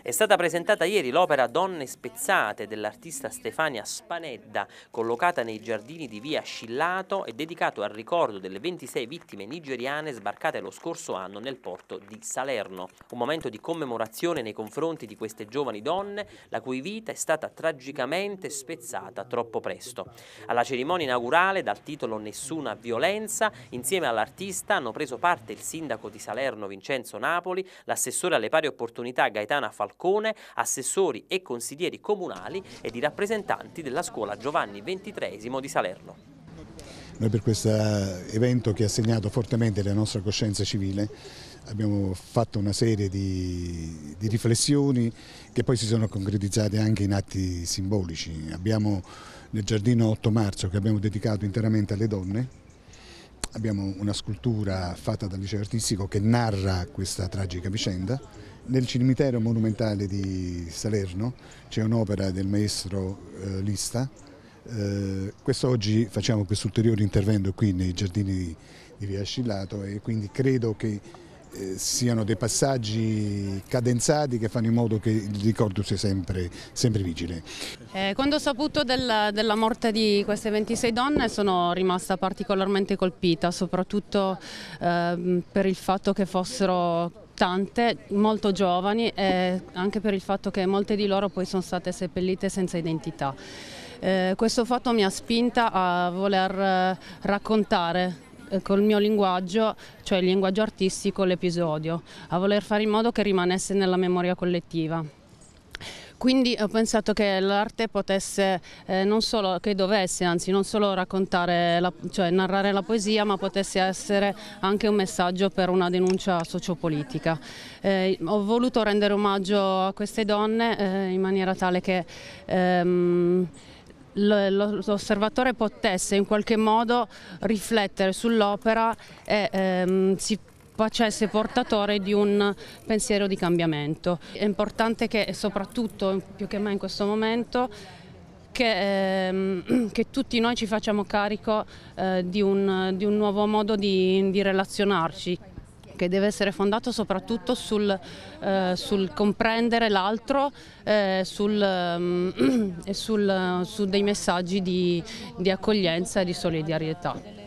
È stata presentata ieri l'opera Donne spezzate dell'artista Stefania Spanedda, collocata nei giardini di via Scillato e dedicato al ricordo delle 26 vittime nigeriane sbarcate lo scorso anno nel porto di Salerno. Un momento di commemorazione nei confronti di queste giovani donne, la cui vita è stata tragicamente spezzata troppo presto. Alla cerimonia inaugurale, dal titolo Nessuna violenza, insieme all'artista hanno preso parte il sindaco di Salerno Vincenzo Napoli, l'assessore alle pari opportunità Gaetana Falcone, Falcone, assessori e consiglieri comunali e di rappresentanti della scuola Giovanni XXIII di Salerno. Noi per questo eh, evento che ha segnato fortemente la nostra coscienza civile abbiamo fatto una serie di, di, riflessioni che poi si sono concretizzate anche in atti simbolici. Abbiamo nel giardino 8 marzo che abbiamo dedicato interamente alle donne, abbiamo una scultura fatta dal liceo artistico che narra questa tragica vicenda nel cimitero monumentale di Salerno c'è un'opera del maestro eh, Lista. Eh, quest'oggi facciamo questo ulteriore intervento qui nei giardini di, di Via Scillato e quindi credo che eh, siano dei passaggi cadenzati che fanno in modo che il ricordo sia sempre, sempre vigile. Eh, quando ho saputo del, della morte di queste 26 donne sono rimasta particolarmente colpita, soprattutto eh, per il fatto che fossero tante, molto giovani, eh, anche per il fatto che molte di loro poi sono state seppellite senza identità. Eh, questo fatto mi ha spinta a voler eh, raccontare eh, col mio linguaggio, cioè il linguaggio artistico, l'episodio, a voler fare in modo che rimanesse nella memoria collettiva. Quindi ho pensato che l'arte potesse, eh, non solo, che dovesse anzi, non solo raccontare, la, cioè narrare la poesia, ma potesse essere anche un messaggio per una denuncia sociopolitica. Eh, ho voluto rendere omaggio a queste donne eh, in maniera tale che... Ehm, l'osservatore potesse in qualche modo riflettere sull'opera e ehm, si facesse cioè portatore di un pensiero di cambiamento. È importante che, soprattutto più che mai in questo momento, che, ehm, che tutti noi ci facciamo carico eh, di, un, di, un, nuovo modo di, di relazionarci che deve essere fondato soprattutto sul, eh, sul comprendere l'altro e eh, sul, ehm, eh, sul, su dei messaggi di, di accoglienza e di solidarietà.